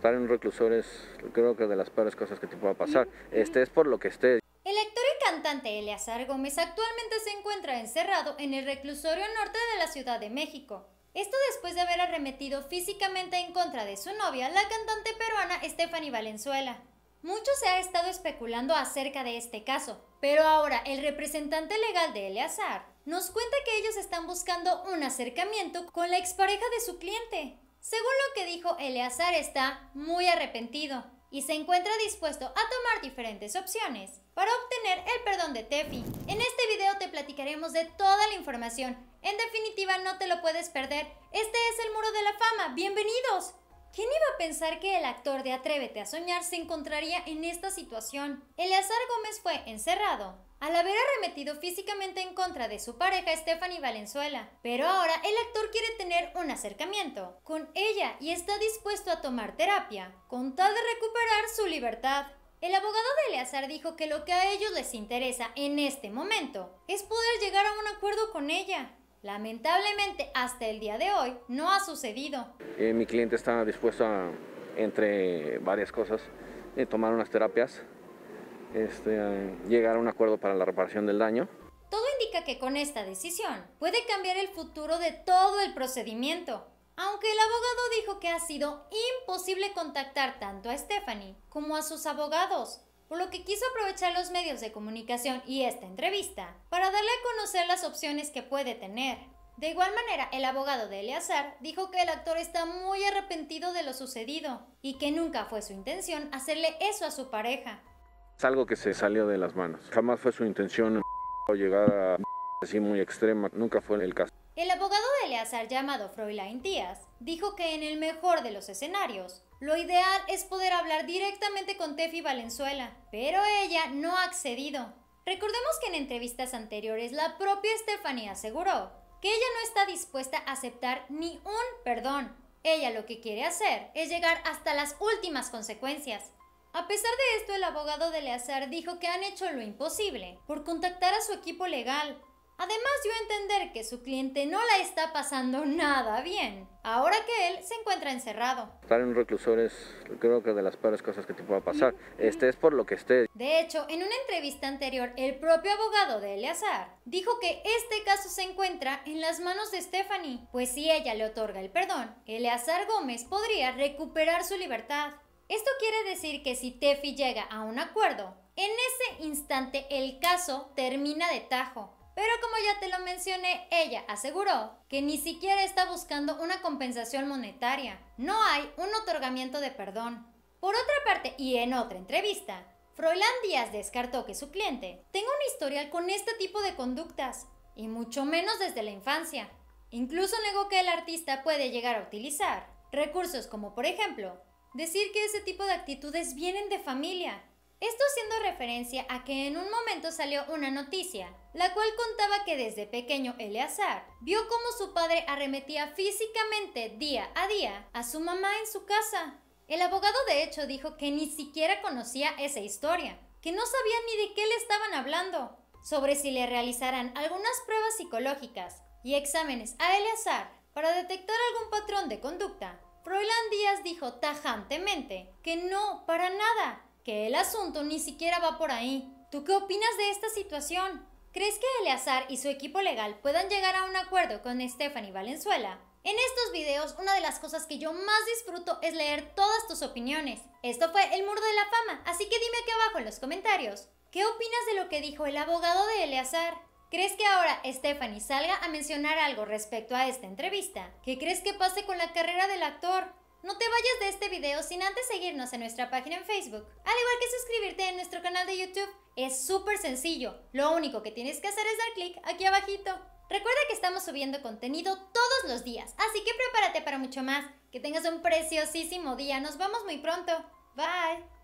Estar en creo que, de las peores cosas que te pueda pasar. Este, es por lo que esté El actor y cantante Eleazar Gómez actualmente se encuentra encerrado en el reclusorio norte de la Ciudad de México. Esto después de haber arremetido físicamente en contra de su novia, la cantante peruana Stephanie Valenzuela. Mucho se ha estado especulando acerca de este caso, pero ahora el representante legal de Eleazar nos cuenta que ellos están buscando un acercamiento con la expareja de su cliente, según lo que dijo Eleazar está muy arrepentido y se encuentra dispuesto a tomar diferentes opciones para obtener el perdón de Tefi. En este video te platicaremos de toda la información. En definitiva, no te lo puedes perder. Este es el Muro de la Fama. ¡Bienvenidos! ¿Quién iba a pensar que el actor de Atrévete a Soñar se encontraría en esta situación? Eleazar Gómez fue encerrado al haber arremetido físicamente en contra de su pareja Stephanie Valenzuela. Pero ahora el actor quiere tener un acercamiento con ella y está dispuesto a tomar terapia, con tal de recuperar su libertad. El abogado de Eleazar dijo que lo que a ellos les interesa en este momento es poder llegar a un acuerdo con ella. Lamentablemente, hasta el día de hoy no ha sucedido. Eh, mi cliente está dispuesto a, entre varias cosas, eh, tomar unas terapias este, llegar a un acuerdo para la reparación del daño. Todo indica que con esta decisión puede cambiar el futuro de todo el procedimiento. Aunque el abogado dijo que ha sido imposible contactar tanto a Stephanie como a sus abogados, por lo que quiso aprovechar los medios de comunicación y esta entrevista para darle a conocer las opciones que puede tener. De igual manera, el abogado de Eleazar dijo que el actor está muy arrepentido de lo sucedido y que nunca fue su intención hacerle eso a su pareja, algo que se salió de las manos. Jamás fue su intención llegar a así muy extrema, nunca fue el caso. El abogado de Eleazar llamado Froilain Díaz dijo que en el mejor de los escenarios, lo ideal es poder hablar directamente con Tefi Valenzuela, pero ella no ha accedido. Recordemos que en entrevistas anteriores la propia Estefanía aseguró que ella no está dispuesta a aceptar ni un perdón. Ella lo que quiere hacer es llegar hasta las últimas consecuencias. A pesar de esto, el abogado de Eleazar dijo que han hecho lo imposible por contactar a su equipo legal. Además dio a entender que su cliente no la está pasando nada bien, ahora que él se encuentra encerrado. Estar en un reclusor es creo que de las peores cosas que te pueda pasar, Este es por lo que estés. De hecho, en una entrevista anterior, el propio abogado de Eleazar dijo que este caso se encuentra en las manos de Stephanie, pues si ella le otorga el perdón, Eleazar Gómez podría recuperar su libertad. Esto quiere decir que si Tefi llega a un acuerdo, en ese instante el caso termina de tajo. Pero como ya te lo mencioné, ella aseguró que ni siquiera está buscando una compensación monetaria. No hay un otorgamiento de perdón. Por otra parte, y en otra entrevista, Froilán Díaz descartó que su cliente tenga un historial con este tipo de conductas, y mucho menos desde la infancia. Incluso negó que el artista puede llegar a utilizar recursos como por ejemplo decir que ese tipo de actitudes vienen de familia. Esto haciendo referencia a que en un momento salió una noticia, la cual contaba que desde pequeño Eleazar vio cómo su padre arremetía físicamente día a día a su mamá en su casa. El abogado de hecho dijo que ni siquiera conocía esa historia, que no sabía ni de qué le estaban hablando, sobre si le realizaran algunas pruebas psicológicas y exámenes a Eleazar para detectar algún patrón de conducta Froiland Díaz dijo tajantemente que no, para nada, que el asunto ni siquiera va por ahí. ¿Tú qué opinas de esta situación? ¿Crees que Eleazar y su equipo legal puedan llegar a un acuerdo con Stephanie Valenzuela? En estos videos, una de las cosas que yo más disfruto es leer todas tus opiniones. Esto fue el muro de la fama, así que dime aquí abajo en los comentarios. ¿Qué opinas de lo que dijo el abogado de Eleazar? ¿Crees que ahora Stephanie salga a mencionar algo respecto a esta entrevista? ¿Qué crees que pase con la carrera del actor? No te vayas de este video sin antes seguirnos en nuestra página en Facebook, al igual que suscribirte en nuestro canal de YouTube. Es súper sencillo, lo único que tienes que hacer es dar clic aquí abajito. Recuerda que estamos subiendo contenido todos los días, así que prepárate para mucho más. Que tengas un preciosísimo día, nos vemos muy pronto. Bye.